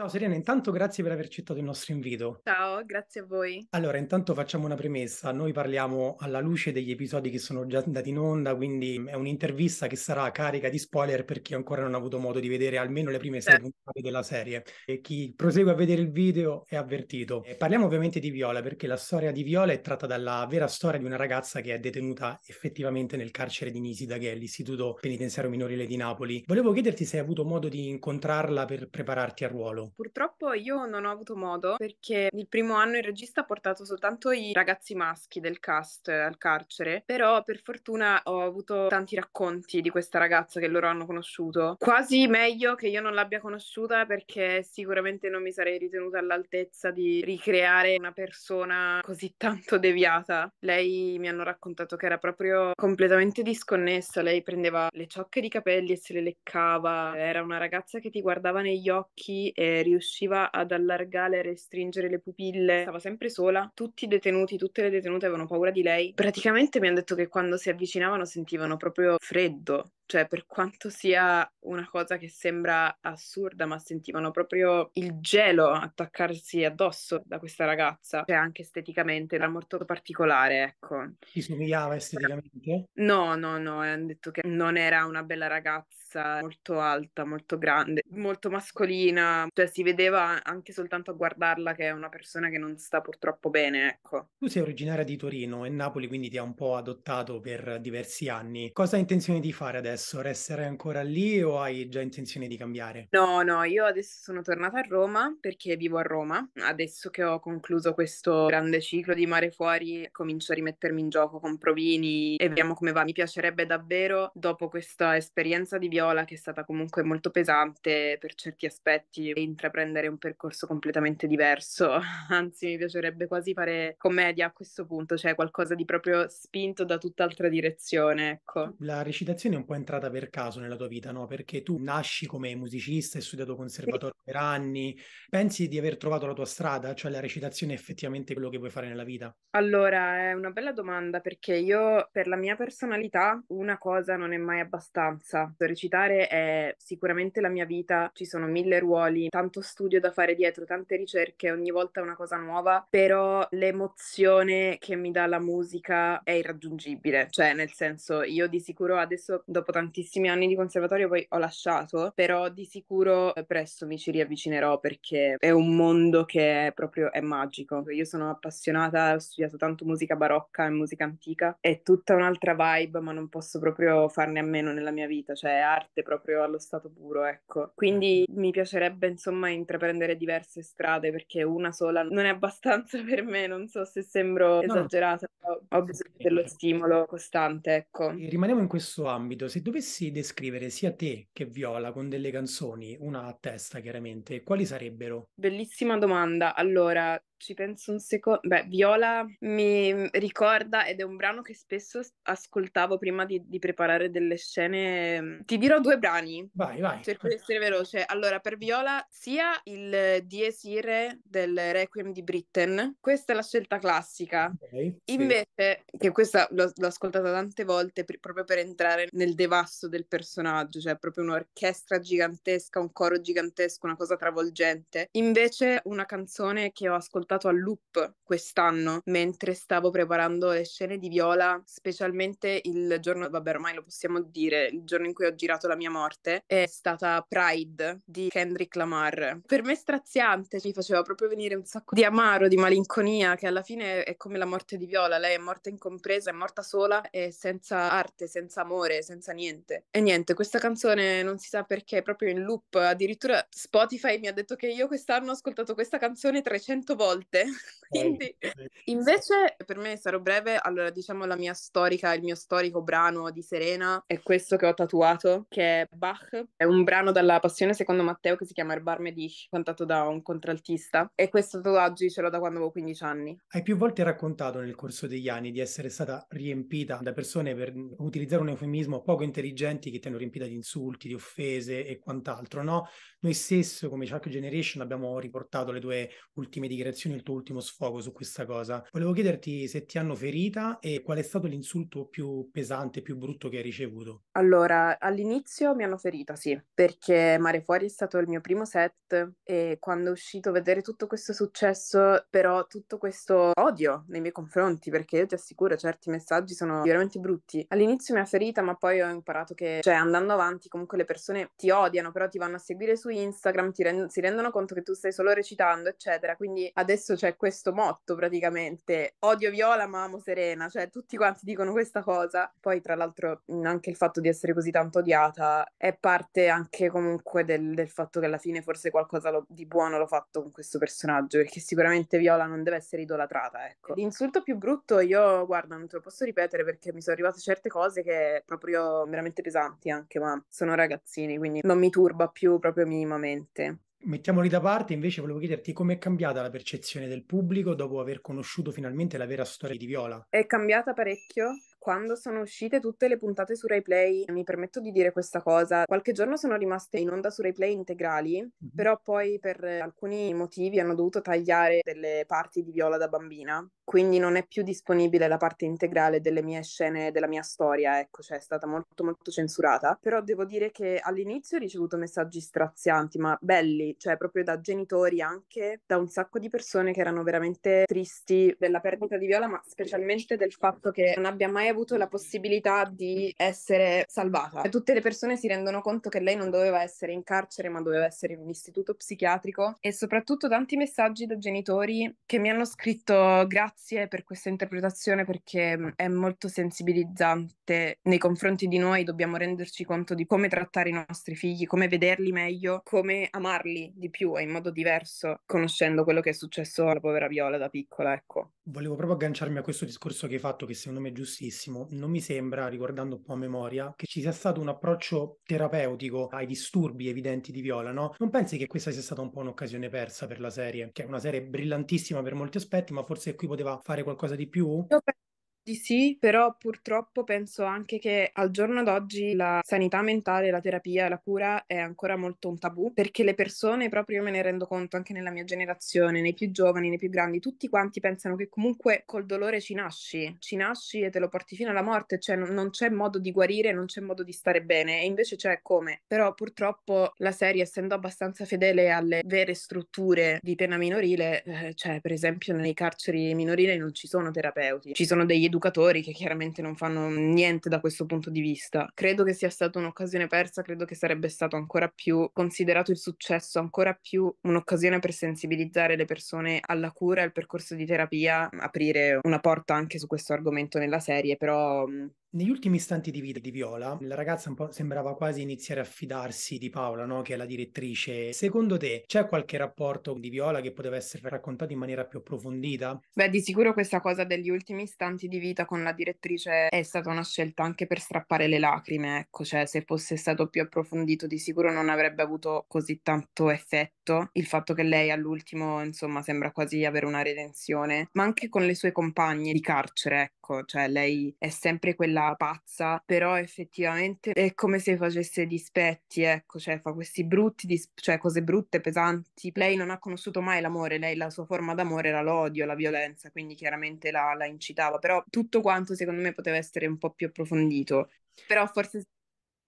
Ciao Serena, intanto grazie per aver accettato il nostro invito. Ciao, grazie a voi. Allora, intanto facciamo una premessa. Noi parliamo alla luce degli episodi che sono già andati in onda, quindi è un'intervista che sarà carica di spoiler per chi ancora non ha avuto modo di vedere almeno le prime sì. sei certo. puntate della serie. E chi prosegue a vedere il video è avvertito. E parliamo ovviamente di Viola, perché la storia di Viola è tratta dalla vera storia di una ragazza che è detenuta effettivamente nel carcere di Nisida, che è l'istituto penitenziario minorile di Napoli. Volevo chiederti se hai avuto modo di incontrarla per prepararti al ruolo. Purtroppo io non ho avuto modo perché il primo anno il regista ha portato soltanto i ragazzi maschi del cast eh, al carcere, però per fortuna ho avuto tanti racconti di questa ragazza che loro hanno conosciuto. Quasi meglio che io non l'abbia conosciuta perché sicuramente non mi sarei ritenuta all'altezza di ricreare una persona così tanto deviata. Lei mi hanno raccontato che era proprio completamente disconnessa, lei prendeva le ciocche di capelli e se le leccava, era una ragazza che ti guardava negli occhi e riusciva ad allargare e restringere le pupille, stava sempre sola, tutti i detenuti, tutte le detenute avevano paura di lei. Praticamente mi hanno detto che quando si avvicinavano sentivano proprio freddo, cioè per quanto sia una cosa che sembra assurda, ma sentivano proprio il gelo attaccarsi addosso da questa ragazza, cioè anche esteticamente era molto particolare, ecco. Ti somigliava esteticamente? No, no, no, hanno detto che non era una bella ragazza, molto alta, molto grande, molto mascolina, cioè si vedeva anche soltanto a guardarla che è una persona che non sta purtroppo bene, ecco. Tu sei originaria di Torino e Napoli quindi ti ha un po' adottato per diversi anni. Cosa hai intenzione di fare adesso? adesso? Resterai ancora lì o hai già intenzione di cambiare? No, no, io adesso sono tornata a Roma perché vivo a Roma. Adesso che ho concluso questo grande ciclo di mare fuori, comincio a rimettermi in gioco con provini e vediamo come va. Mi piacerebbe davvero, dopo questa esperienza di Viola, che è stata comunque molto pesante per certi aspetti, intraprendere un percorso completamente diverso. Anzi, mi piacerebbe quasi fare commedia a questo punto, cioè qualcosa di proprio spinto da tutt'altra direzione, ecco. La recitazione è un po' entrata entrata per caso nella tua vita, no? Perché tu nasci come musicista, hai studiato conservatorio sì. per anni, pensi di aver trovato la tua strada? Cioè la recitazione è effettivamente quello che vuoi fare nella vita? Allora, è una bella domanda perché io per la mia personalità una cosa non è mai abbastanza. Recitare è sicuramente la mia vita, ci sono mille ruoli, tanto studio da fare dietro, tante ricerche, ogni volta una cosa nuova, però l'emozione che mi dà la musica è irraggiungibile, cioè nel senso io di sicuro adesso dopo tantissimi anni di conservatorio, poi ho lasciato, però di sicuro eh, presto mi ci riavvicinerò perché è un mondo che è proprio è magico. Io sono appassionata, ho studiato tanto musica barocca e musica antica, è tutta un'altra vibe, ma non posso proprio farne a meno nella mia vita, cioè arte proprio allo stato puro, ecco. Quindi certo. mi piacerebbe insomma intraprendere diverse strade perché una sola non è abbastanza per me, non so se sembro esagerata, no. ho bisogno dello stimolo costante, ecco. Rimaniamo in questo ambito, se dovessi descrivere sia te che Viola con delle canzoni, una a testa chiaramente, quali sarebbero? Bellissima domanda. Allora, ci penso un secondo. Beh, Viola mi ricorda ed è un brano che spesso ascoltavo prima di, di preparare delle scene. Mm, ti dirò due brani. Vai, vai. Cerco di essere veloce. Allora, per Viola, sia il Dies Irae del Requiem di Britten, questa è la scelta classica. Okay, Invece, sì. che questa l'ho, l'ho, ascoltata tante volte per, proprio per entrare nel devasto del personaggio, cioè proprio un'orchestra gigantesca, un coro gigantesco, una cosa travolgente. Invece, una canzone che ho ascoltato ascoltato a loop quest'anno mentre stavo preparando le scene di Viola, specialmente il giorno, vabbè ormai lo possiamo dire, il giorno in cui ho girato la mia morte, è stata Pride di Kendrick Lamar. Per me straziante, mi faceva proprio venire un sacco di amaro, di malinconia, che alla fine è come la morte di Viola, lei è morta incompresa, è morta sola e senza arte, senza amore, senza niente. E niente, questa canzone non si sa perché, è proprio in loop, addirittura Spotify mi ha detto che io quest'anno ho ascoltato questa canzone 300 volte volte. Quindi, invece, per me sarò breve, allora diciamo la mia storica, il mio storico brano di Serena è questo che ho tatuato, che è Bach, è un brano dalla Passione secondo Matteo che si chiama Il Barmedish, cantato da un contraltista e questo tatuaggio ce l'ho da quando avevo 15 anni. Hai più volte raccontato nel corso degli anni di essere stata riempita da persone per utilizzare un eufemismo poco intelligenti che ti hanno riempita di insulti, di offese e quant'altro, no? Noi stessi, come Chuck Generation abbiamo riportato le tue ultime dichiarazioni espressione il tuo ultimo sfogo su questa cosa. Volevo chiederti se ti hanno ferita e qual è stato l'insulto più pesante, più brutto che hai ricevuto. Allora, all'inizio mi hanno ferita, sì, perché Mare Fuori è stato il mio primo set e quando è uscito vedere tutto questo successo, però tutto questo odio nei miei confronti, perché io ti assicuro certi messaggi sono veramente brutti. All'inizio mi ha ferita, ma poi ho imparato che, cioè, andando avanti comunque le persone ti odiano, però ti vanno a seguire su Instagram, rend- si rendono conto che tu stai solo recitando, eccetera. Quindi adesso adesso c'è questo motto praticamente, odio Viola ma amo Serena, cioè tutti quanti dicono questa cosa. Poi tra l'altro anche il fatto di essere così tanto odiata è parte anche comunque del, del fatto che alla fine forse qualcosa lo, di buono l'ho fatto con questo personaggio, perché sicuramente Viola non deve essere idolatrata, ecco. L'insulto più brutto io, guarda, non te lo posso ripetere perché mi sono arrivate certe cose che proprio veramente pesanti anche, ma sono ragazzini, quindi non mi turba più proprio minimamente. Mettiamoli da parte, invece volevo chiederti com'è cambiata la percezione del pubblico dopo aver conosciuto finalmente la vera storia di Viola. È cambiata parecchio. Quando sono uscite tutte le puntate su RaiPlay, mi permetto di dire questa cosa, qualche giorno sono rimaste in onda su RaiPlay integrali, mm-hmm. però poi per alcuni motivi hanno dovuto tagliare delle parti di Viola da bambina quindi non è più disponibile la parte integrale delle mie scene, della mia storia, ecco, cioè è stata molto molto censurata, però devo dire che all'inizio ho ricevuto messaggi strazianti, ma belli, cioè proprio da genitori anche, da un sacco di persone che erano veramente tristi della perdita di Viola, ma specialmente del fatto che non abbia mai avuto la possibilità di essere salvata. E cioè, tutte le persone si rendono conto che lei non doveva essere in carcere, ma doveva essere in un istituto psichiatrico e soprattutto tanti messaggi da genitori che mi hanno scritto grazie grazie per questa interpretazione perché mm, è molto sensibilizzante nei confronti di noi, dobbiamo renderci conto di come trattare i nostri figli, come vederli meglio, come amarli di più e in modo diverso, conoscendo quello che è successo alla povera Viola da piccola, ecco. Volevo proprio agganciarmi a questo discorso che hai fatto che secondo me è giustissimo. Non mi sembra, riguardando un po' a memoria, che ci sia stato un approccio terapeutico ai disturbi evidenti di Viola, no? Non pensi che questa sia stata un po' un'occasione persa per la serie, che è una serie brillantissima per molti aspetti, ma forse qui poteva poteva fare qualcosa di più? Io penso di sì, però purtroppo penso anche che al giorno d'oggi la sanità mentale, la terapia la cura è ancora molto un tabù perché le persone, proprio io me ne rendo conto anche nella mia generazione, nei più giovani, nei più grandi, tutti quanti pensano che comunque col dolore ci nasci, ci nasci e te lo porti fino alla morte, cioè non, non c'è modo di guarire, non c'è modo di stare bene e invece c'è come. Però purtroppo la serie essendo abbastanza fedele alle vere strutture di pena minorile, eh, cioè per esempio nei carceri minorili non ci sono terapeuti, ci sono degli educatori educatori che chiaramente non fanno niente da questo punto di vista. Credo che sia stata un'occasione persa, credo che sarebbe stato ancora più considerato il successo, ancora più un'occasione per sensibilizzare le persone alla cura e al percorso di terapia, aprire una porta anche su questo argomento nella serie, però negli ultimi istanti di vita di Viola, la ragazza sembrava quasi iniziare a fidarsi di Paola, no? che è la direttrice. Secondo te c'è qualche rapporto di Viola che poteva essere raccontato in maniera più approfondita? Beh, di sicuro questa cosa degli ultimi istanti di vita con la direttrice è stata una scelta anche per strappare le lacrime, ecco, cioè se fosse stato più approfondito di sicuro non avrebbe avuto così tanto effetto. Il fatto che lei all'ultimo, insomma, sembra quasi avere una redenzione, ma anche con le sue compagne di carcere, ecco, cioè lei è sempre quella quella pazza, però effettivamente è come se facesse dispetti, ecco, cioè fa questi brutti, dis- cioè cose brutte, pesanti. Lei non ha conosciuto mai l'amore, lei la sua forma d'amore era l'odio, la violenza, quindi chiaramente la, la incitava, però tutto quanto secondo me poteva essere un po' più approfondito. Però forse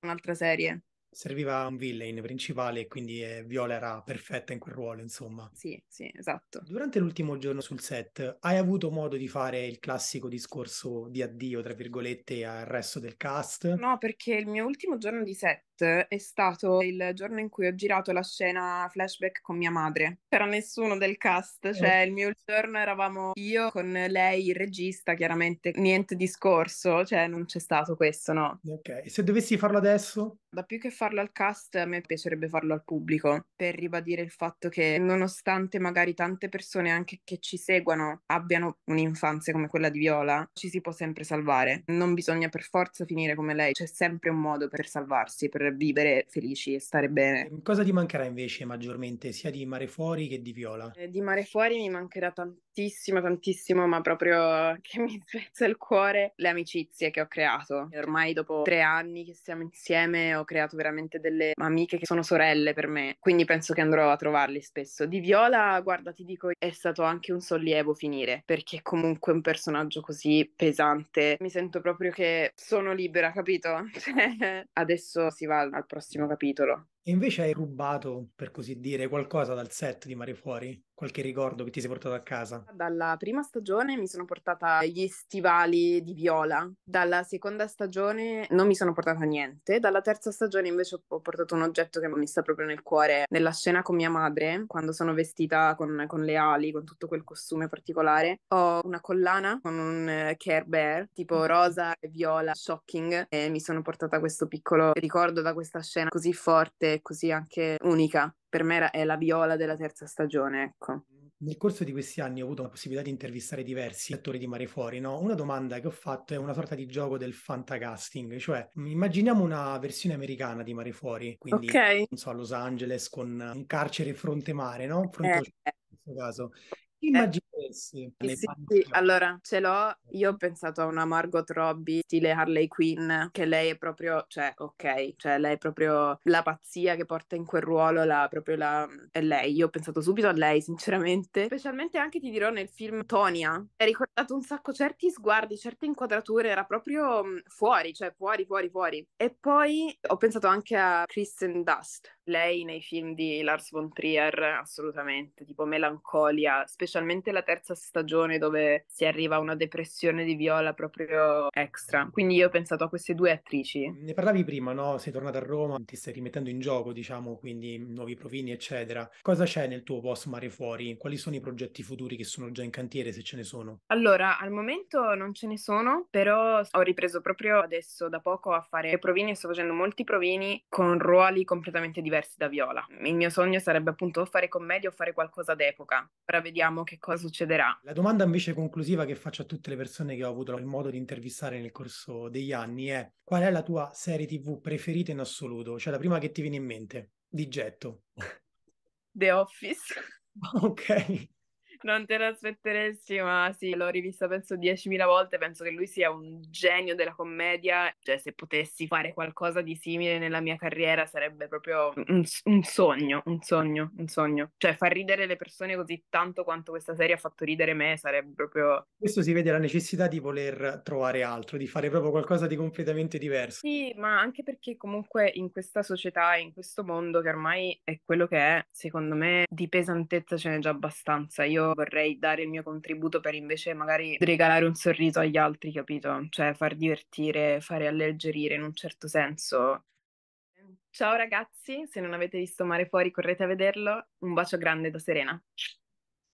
un'altra serie. Serviva un villain principale e quindi eh, Viola era perfetta in quel ruolo, insomma. Sì, sì, esatto. Durante l'ultimo giorno sul set hai avuto modo di fare il classico discorso di addio, tra virgolette, al resto del cast? No, perché il mio ultimo giorno di set è stato il giorno in cui ho girato la scena flashback con mia madre. C'era nessuno del cast, eh. cioè il mio giorno eravamo io con lei, il regista, chiaramente niente discorso, cioè non c'è stato questo, no. Ok, se dovessi farlo adesso? Da più che farlo al cast, a me piacerebbe farlo al pubblico, per ribadire il fatto che nonostante magari tante persone anche che ci seguono abbiano un'infanzia come quella di Viola, ci si può sempre salvare. Non bisogna per forza finire come lei, c'è sempre un modo per salvarsi, per vivere felici e stare bene. Ehm, cosa ti mancherà invece maggiormente sia di Mare Fuori che di Viola? Eh, di Mare Fuori mi mancherà tanto tantissimo, tantissimo, ma proprio che mi spezza il cuore, le amicizie che ho creato. E ormai dopo tre anni che siamo insieme ho creato veramente delle amiche che sono sorelle per me, quindi penso che andrò a trovarli spesso. Di Viola, guarda, ti dico, è stato anche un sollievo finire, perché comunque un personaggio così pesante, mi sento proprio che sono libera, capito? Cioè, adesso si va al prossimo capitolo. E invece hai rubato, per così dire, qualcosa dal set di Mare Fuori? Qualche ricordo che ti sei portato a casa? Dalla prima stagione mi sono portata gli stivali di viola, dalla seconda stagione non mi sono portata niente, dalla terza stagione invece ho portato un oggetto che mi sta proprio nel cuore. Nella scena con mia madre, quando sono vestita con, con le ali, con tutto quel costume particolare, ho una collana con un eh, Care Bear, tipo mm. rosa e viola, shocking, e mi sono portata questo piccolo ricordo da questa scena così forte parte così anche unica. Per me è la viola della terza stagione, ecco. Nel corso di questi anni ho avuto la possibilità di intervistare diversi attori di Mare Fuori, no? Una domanda che ho fatto è una sorta di gioco del fantacasting, cioè immaginiamo una versione americana di Mare Fuori, quindi okay. non so, a Los Angeles con un carcere fronte mare, no? Fronte eh, in questo caso. Immaginiamo stessi. Sì, sì, sì. allora ce l'ho. Io ho pensato a una Margot Robbie, stile Harley Quinn, che lei è proprio, cioè, ok, cioè lei è proprio la pazzia che porta in quel ruolo, la, proprio la... è lei. Io ho pensato subito a lei, sinceramente. Specialmente anche, ti dirò, nel film Tonia. È ricordato un sacco certi sguardi, certe inquadrature, era proprio mm, fuori, cioè fuori, fuori, fuori. E poi ho pensato anche a Kristen Dust lei nei film di Lars von Trier, assolutamente, tipo Melancolia, specialmente la terza stagione dove si arriva a una depressione di Viola proprio extra. Quindi io ho pensato a queste due attrici. Ne parlavi prima, no? Sei tornata a Roma, ti stai rimettendo in gioco, diciamo, quindi nuovi provini, eccetera. Cosa c'è nel tuo post mare fuori? Quali sono i progetti futuri che sono già in cantiere, se ce ne sono? Allora, al momento non ce ne sono, però ho ripreso proprio adesso da poco a fare provini e sto facendo molti provini con ruoli completamente diversi diversi da Viola. Il mio sogno sarebbe appunto o fare commedia o fare qualcosa d'epoca. Ora vediamo che cosa succederà. La domanda invece conclusiva che faccio a tutte le persone che ho avuto il modo di intervistare nel corso degli anni è qual è la tua serie TV preferita in assoluto? Cioè la prima che ti viene in mente, di getto. The Office. ok non te l'aspetteresti, ma sì, l'ho rivista penso 10.000 volte, penso che lui sia un genio della commedia, cioè se potessi fare qualcosa di simile nella mia carriera sarebbe proprio un, un sogno, un sogno, un sogno. Cioè far ridere le persone così tanto quanto questa serie ha fatto ridere me sarebbe proprio... Questo si vede la necessità di voler trovare altro, di fare proprio qualcosa di completamente diverso. Sì, ma anche perché comunque in questa società, in questo mondo che ormai è quello che è, secondo me di pesantezza ce n'è già abbastanza. Io vorrei dare il mio contributo per invece magari regalare un sorriso agli altri, capito? Cioè far divertire, fare alleggerire in un certo senso. Ciao ragazzi, se non avete visto Mare Fuori correte a vederlo. Un bacio grande da Serena.